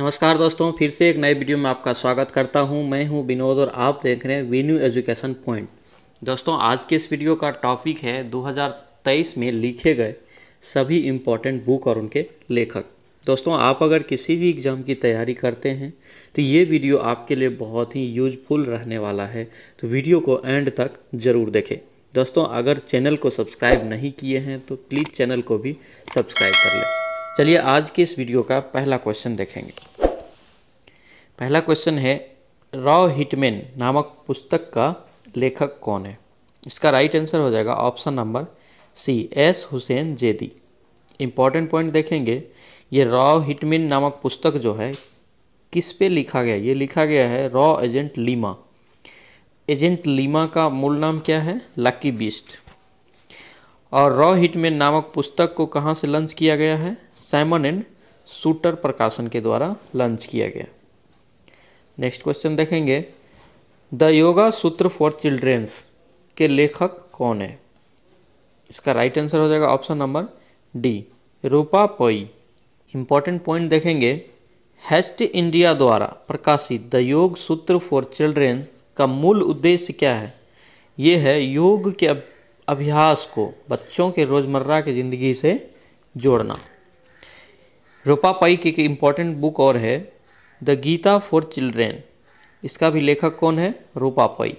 नमस्कार दोस्तों फिर से एक नए वीडियो में आपका स्वागत करता हूं मैं हूं विनोद और आप देख रहे हैं वीन्यू एजुकेशन पॉइंट दोस्तों आज के इस वीडियो का टॉपिक है 2023 में लिखे गए सभी इम्पॉर्टेंट बुक और उनके लेखक दोस्तों आप अगर किसी भी एग्ज़ाम की तैयारी करते हैं तो ये वीडियो आपके लिए बहुत ही यूजफुल रहने वाला है तो वीडियो को एंड तक ज़रूर देखें दोस्तों अगर चैनल को सब्सक्राइब नहीं किए हैं तो प्लीज़ चैनल को भी सब्सक्राइब कर लें चलिए आज के इस वीडियो का पहला क्वेश्चन देखेंगे पहला क्वेश्चन है रॉ हिटमैन नामक पुस्तक का लेखक कौन है इसका राइट आंसर हो जाएगा option number C S Hussain Zaidi important point देखेंगे ये रॉ हिटमैन नामक पुस्तक जो है किस पे लिखा गया ये लिखा गया है रॉ एजेंट लीमा एजेंट लीमा का मूल नाम क्या है लकी बीस्ट और रॉ हिटमैन नामक पुस्तक को कहाँ से लंच किया गया है साइमन एंड सूटर प्रकाशन के द्वारा लंच किया गया नेक्स्ट क्वेश्चन देखेंगे the yoga sutra for childrens के लेखक कौन है इसका राइट आंसर हो जाएगा option number D Rupa Pai important point देखेंगे हेस्ट इंडिया द्वारा प्रकाशित द योग सूत्र फॉर चिल्ड्रेन का मूल उद्देश्य क्या है ये है योग के अभ्यास को बच्चों के रोज़मर्रा की ज़िंदगी से जोड़ना रूपा पाई की एक इम्पॉर्टेंट बुक और है द गीता फॉर चिल्ड्रेन इसका भी लेखक कौन है रूपा पई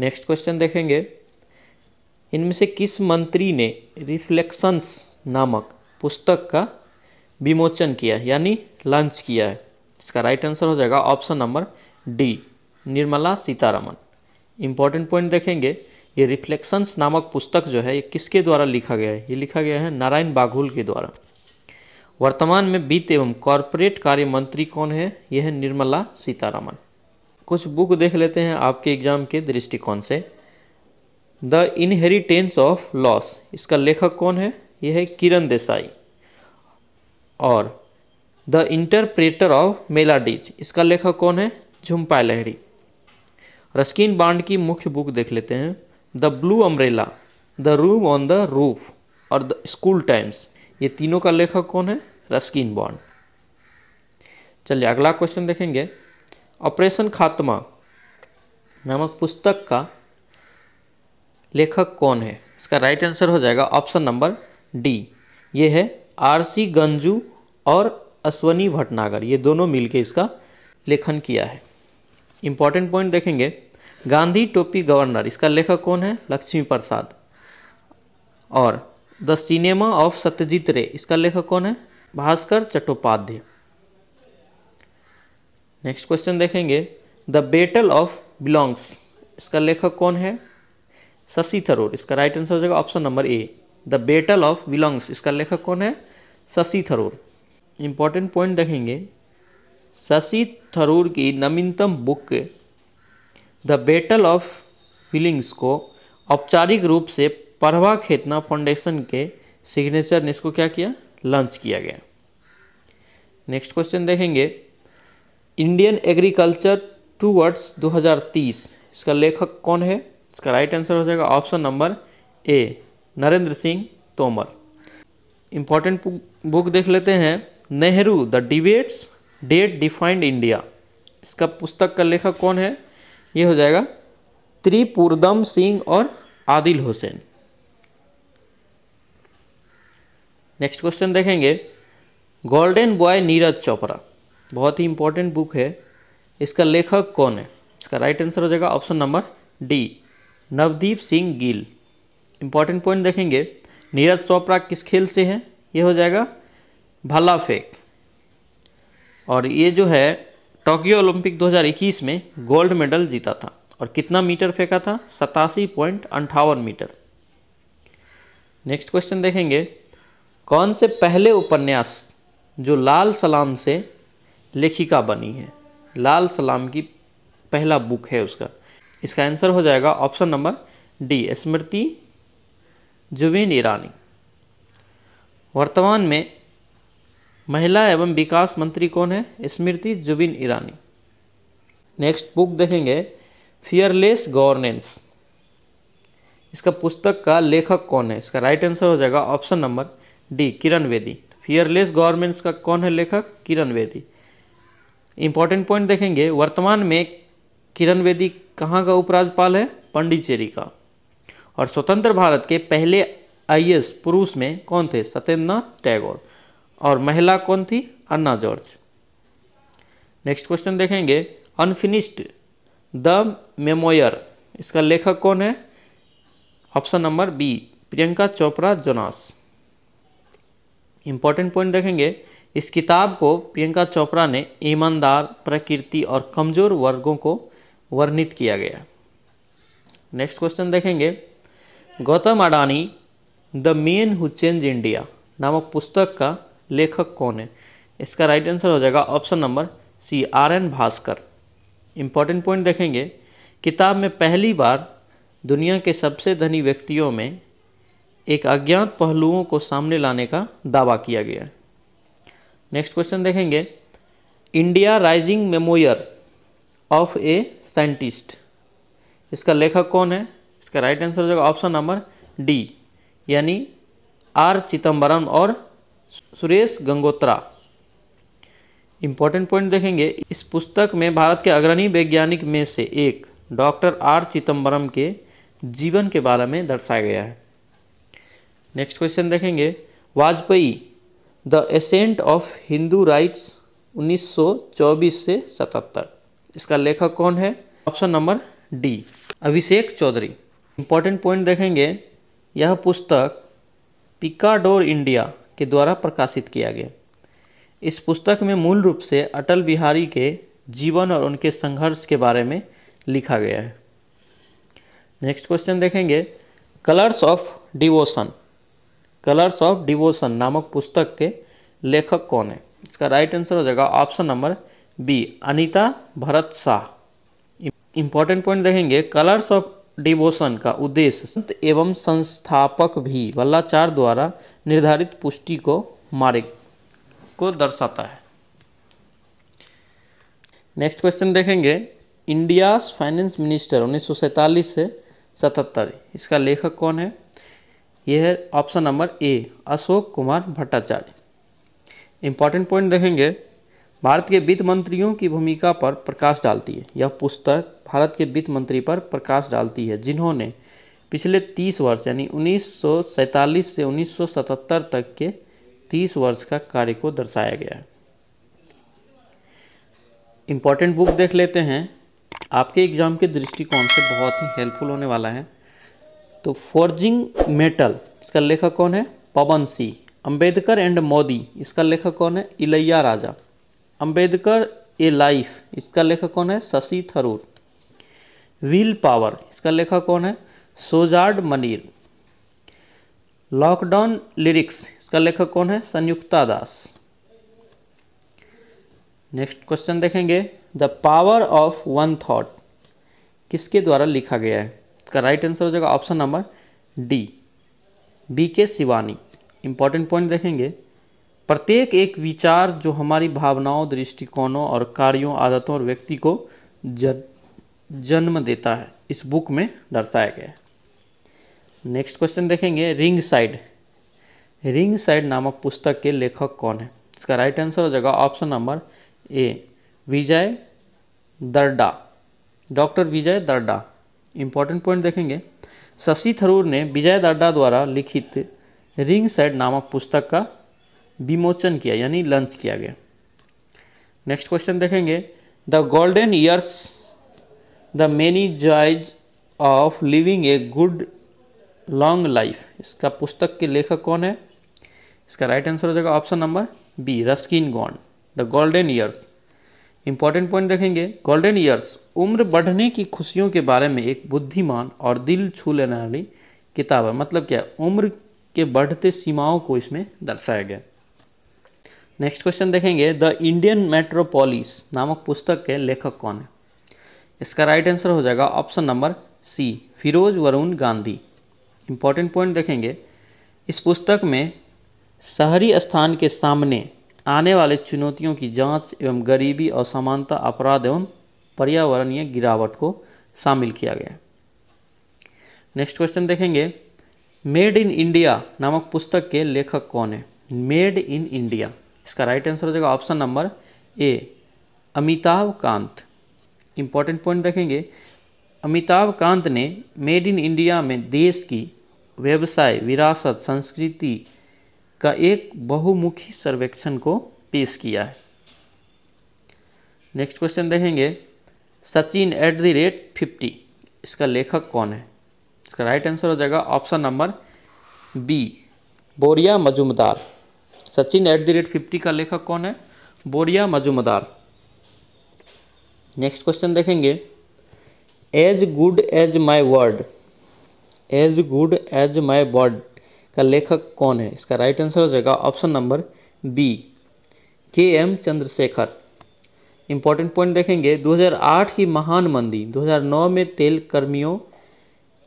नेक्स्ट क्वेश्चन देखेंगे इनमें से किस मंत्री ने रिफ्लेक्शंस नामक पुस्तक का विमोचन किया यानी लॉन्च किया है इसका राइट आंसर हो जाएगा option number D Nirmala Sitharaman important point देखेंगे ये रिफ्लेक्शंस नामक पुस्तक जो है ये किसके द्वारा लिखा गया है ये लिखा गया है नारायण बाघुल के द्वारा वर्तमान में वित्त एवं कॉरपोरेट कार्य मंत्री कौन है यह है निर्मला सीतारामन कुछ बुक देख लेते हैं आपके एग्जाम के दृष्टिकोण से द इनहेरिटेंस ऑफ लॉस इसका लेखक कौन है यह है किरण देसाई और द इंटरप्रेटर ऑफ मेलाडीज इसका लेखक कौन है झुम्पा लहरी रस्किन बांड की मुख्य बुक देख लेते हैं the blue umbrella the room on the roof और द स्कूल टाइम्स ये तीनों का लेखक कौन है रस्किन बॉन्ड चलिए अगला क्वेश्चन देखेंगे ऑपरेशन खात्मा नामक पुस्तक का लेखक कौन है इसका राइट आंसर हो जाएगा ऑप्शन नंबर डी ये है आरसी गंजू और अश्वनी भटनागर ये दोनों मिलके इसका लेखन किया है इम्पॉर्टेंट पॉइंट देखेंगे गांधी टोपी गवर्नर इसका लेखक कौन है लक्ष्मी प्रसाद और द सिनेमा ऑफ सत्यजीत रे इसका लेखक कौन है भास्कर चट्टोपाध्याय नेक्स्ट क्वेश्चन देखेंगे द बेटल ऑफ बिलोंग्स इसका लेखक कौन है शशि थरूर इसका राइट आंसर हो जाएगा option number A the battle of belonging इसका लेखक कौन है शशि थरूर इंपॉर्टेंट पॉइंट देखेंगे शशि थरूर की नवीनतम book the battle of belonging को औपचारिक रूप से पढ़वा खेतना फाउंडेशन के सिग्नेचर ने इसको क्या किया लॉन्च किया गया नेक्स्ट क्वेश्चन देखेंगे इंडियन एग्रीकल्चर टू वर्ड्स 2030 इसका लेखक कौन है इसका राइट आंसर हो जाएगा option number A Narendra Singh Tomar important book देख लेते हैं Nehru the debates that defined India इसका पुस्तक का लेखक कौन है ये हो जाएगा त्रिपुरदम सिंह और आदिल हुसैन नेक्स्ट क्वेश्चन देखेंगे गोल्डन बॉय नीरज चोपड़ा बहुत ही इंपॉर्टेंट बुक है इसका लेखक कौन है इसका राइट आंसर हो जाएगा option number D Navdeep Singh Gill important point देखेंगे नीरज चोपड़ा किस खेल से है ये हो जाएगा भाला फेंक और ये जो है टोक्यो ओलंपिक 2021 में गोल्ड मेडल जीता था और कितना मीटर फेंका था सतासी पॉइंट अंठावन मीटर नेक्स्ट क्वेश्चन देखेंगे कौन से पहले उपन्यास जो लाल सलाम से लेखिका बनी है लाल सलाम की पहला बुक है उसका इसका आंसर हो जाएगा option number D Smriti Zubin Irani वर्तमान में महिला एवं विकास मंत्री कौन है स्मृति जुबिन ईरानी नेक्स्ट बुक देखेंगे फियरलेस गवर्नेंस इसका पुस्तक का लेखक कौन है इसका राइट आंसर हो जाएगा ऑप्शन नंबर डी किरण वेदी फियरलेस गवर्नमेंट्स का कौन है लेखक किरण वेदी इंपॉर्टेंट पॉइंट देखेंगे वर्तमान में किरण वेदी कहाँ का उपराज्यपाल है पंडिचेरी का और स्वतंत्र भारत के पहले आई पुरुष में कौन थे सत्येंद्रनाथ टैगोर और महिला कौन थी अन्ना जॉर्ज नेक्स्ट क्वेश्चन देखेंगे अनफिनिश्ड द मेमोयर इसका लेखक कौन है option number B Priyanka Chopra Jonas important point देखेंगे इस किताब को प्रियंका चोपड़ा ने ईमानदार प्रकृति और कमज़ोर वर्गों को वर्णित किया गया नेक्स्ट क्वेश्चन देखेंगे Gautam Adani the man who change India नामक पुस्तक का लेखक कौन है इसका राइट आंसर हो जाएगा option number C R N Bhaskar important point देखेंगे किताब में पहली बार दुनिया के सबसे धनी व्यक्तियों में एक अज्ञात पहलुओं को सामने लाने का दावा किया गया है नेक्स्ट क्वेश्चन देखेंगे India rising memoir of a scientist इसका लेखक कौन है इसका राइट आंसर हो जाएगा ऑप्शन नंबर डी यानी आर चिदम्बरम और सुरेश गंगोत्रा इम्पॉर्टेंट पॉइंट देखेंगे इस पुस्तक में भारत के अग्रणी वैज्ञानिक में से एक डॉक्टर आर चिदम्बरम के जीवन के बारे में दर्शाया गया है नेक्स्ट क्वेश्चन देखेंगे Vajpayee the ascent of Hindu rights 1924 से 77 इसका लेखक कौन है option number D Abhishek Choudhary important point देखेंगे यह पुस्तक पिकाडोर इंडिया के द्वारा प्रकाशित किया गया इस पुस्तक में मूल रूप से अटल बिहारी के जीवन और उनके संघर्ष के बारे में लिखा गया है नेक्स्ट क्वेश्चन देखेंगे colours of devotion colours of devotion नामक पुस्तक के लेखक कौन है इसका राइट आंसर हो जाएगा option number B Anita Bharat Shah important point देखेंगे कलर्स ऑफ डिवोशन का उद्देश्य संत एवं संस्थापक भी वल्लाचार द्वारा निर्धारित पुष्टि को मार्ग को दर्शाता है नेक्स्ट क्वेश्चन देखेंगे इंडिया फाइनेंस मिनिस्टर उन्नीस से सतहत्तर इसका लेखक कौन है ये है option number A Ashok Kumar Bhattacharya important point देखेंगे भारत के वित्त मंत्रियों की भूमिका पर प्रकाश डालती है यह पुस्तक भारत के वित्त मंत्री पर प्रकाश डालती है जिन्होंने पिछले 30 वर्ष यानी 1947 से 1977 तक के 30 वर्ष का कार्य को दर्शाया गया है इम्पॉर्टेंट बुक देख लेते हैं आपके एग्ज़ाम के दृष्टिकोण से बहुत ही हेल्पफुल होने वाला है तो फोर्जिंग मेटल इसका लेखक कौन है पवन सिंह अंबेडकर एंड मोदी इसका लेखक कौन है इलैया राजा अंबेडकर ए लाइफ इसका लेखक कौन है शशि थरूर व्हील पावर इसका लेखक कौन है सोजार्ड मनीर लॉकडाउन लिरिक्स इसका लेखक कौन है संयुक्ता दास नेक्स्ट क्वेश्चन देखेंगे the power of one thought किसके द्वारा लिखा गया है इसका राइट आंसर हो जाएगा ऑप्शन नंबर डी बी के शिवानी इंपॉर्टेंट पॉइंट देखेंगे प्रत्येक एक विचार जो हमारी भावनाओं दृष्टिकोणों और कार्यों आदतों और व्यक्ति को जन, जन्म देता है इस बुक में दर्शाया गया है नेक्स्ट क्वेश्चन देखेंगे रिंग साइड रिंग साइड नामक पुस्तक के लेखक कौन है इसका राइट आंसर हो जाएगा option number A Vijay Darda doctor Vijay Darda important point देखेंगे शशि थरूर ने विजय दड्डा द्वारा लिखित रिंग साइड नामक पुस्तक का विमोचन किया यानी लंच किया गया नेक्स्ट क्वेश्चन देखेंगे the golden years the many joys of living a good long life इसका पुस्तक के लेखक कौन है इसका राइट आंसर हो जाएगा ऑप्शन नंबर बी रस्किन गॉन the golden years important point देखेंगे गोल्डन ईयर्स उम्र बढ़ने की खुशियों के बारे में एक बुद्धिमान और दिल छू लेने वाली किताब है मतलब क्या उम्र के बढ़ते सीमाओं को इसमें दर्शाया गया नेक्स्ट क्वेश्चन देखेंगे द इंडियन मेट्रोपोलिस नामक पुस्तक के लेखक कौन है इसका राइट right आंसर हो जाएगा option number C Feroze Varun Gandhi important point देखेंगे इस पुस्तक में शहरी स्थान के सामने आने वाले चुनौतियों की जांच एवं गरीबी और समानता अपराध एवं पर्यावरणीय गिरावट को शामिल किया गया नेक्स्ट क्वेश्चन देखेंगे मेड इन इंडिया नामक पुस्तक के लेखक कौन है मेड इन इंडिया इसका राइट आंसर हो जाएगा option number A Amitabh Kant important point देखेंगे अमिताभ कांत ने मेड इन इंडिया में देश की व्यवसाय विरासत संस्कृति का एक बहुमुखी सर्वेक्षण को पेश किया है नेक्स्ट क्वेश्चन देखेंगे Sachin at the rate fifty इसका लेखक कौन है इसका राइट आंसर हो जाएगा option number B Boria Majumdar Sachin at the rate fifty का लेखक कौन है बोरिया मजुमदार नेक्स्ट क्वेश्चन देखेंगे as good as my word as good as my word का लेखक कौन है इसका राइट आंसर हो जाएगा option number B K M Chandrashekhar important point देखेंगे 2008 की महान मंदी 2009 में तेल कर्मियों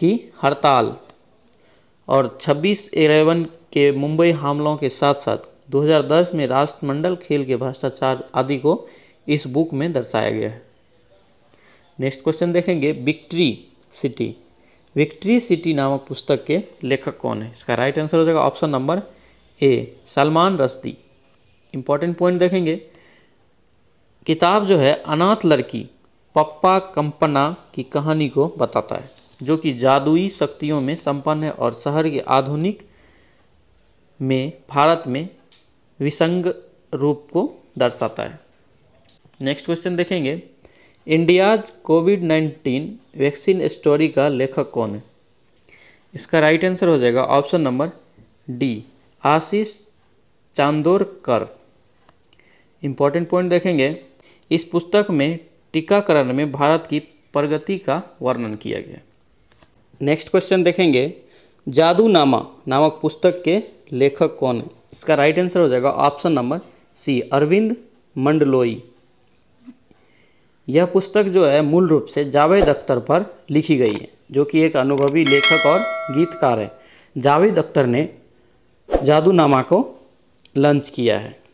की हड़ताल और 26 एलेवन के मुंबई हमलों के साथ साथ 2010 में राष्ट्रमंडल खेल के भ्रष्टाचार आदि को इस बुक में दर्शाया गया है नेक्स्ट क्वेश्चन देखेंगे विक्ट्री सिटी विक्ट्री सिटी नामक पुस्तक के लेखक कौन है इसका राइट आंसर हो जाएगा option number A Salman Rushdie important point देखेंगे किताब जो है अनाथ लड़की पप्पा कंपना की कहानी को बताता है जो कि जादुई शक्तियों में संपन्न है और शहर के आधुनिक में भारत में विसंग रूप को दर्शाता है नेक्स्ट क्वेश्चन देखेंगे India's COVID nineteen vaccine story का लेखक कौन है इसका राइट आंसर हो जाएगा option number D Ashish Chandorkar important point देखेंगे इस पुस्तक में टीकाकरण में भारत की प्रगति का वर्णन किया गया नेक्स्ट क्वेश्चन देखेंगे जादूनामा नामक पुस्तक के लेखक कौन है इसका राइट आंसर हो जाएगा option number C Arvind Mandloi यह पुस्तक जो है मूल रूप से जावेद अख्तर पर लिखी गई है जो कि एक अनुभवी लेखक और गीतकार है जावेद अख्तर ने जादूनामा को लॉन्च किया है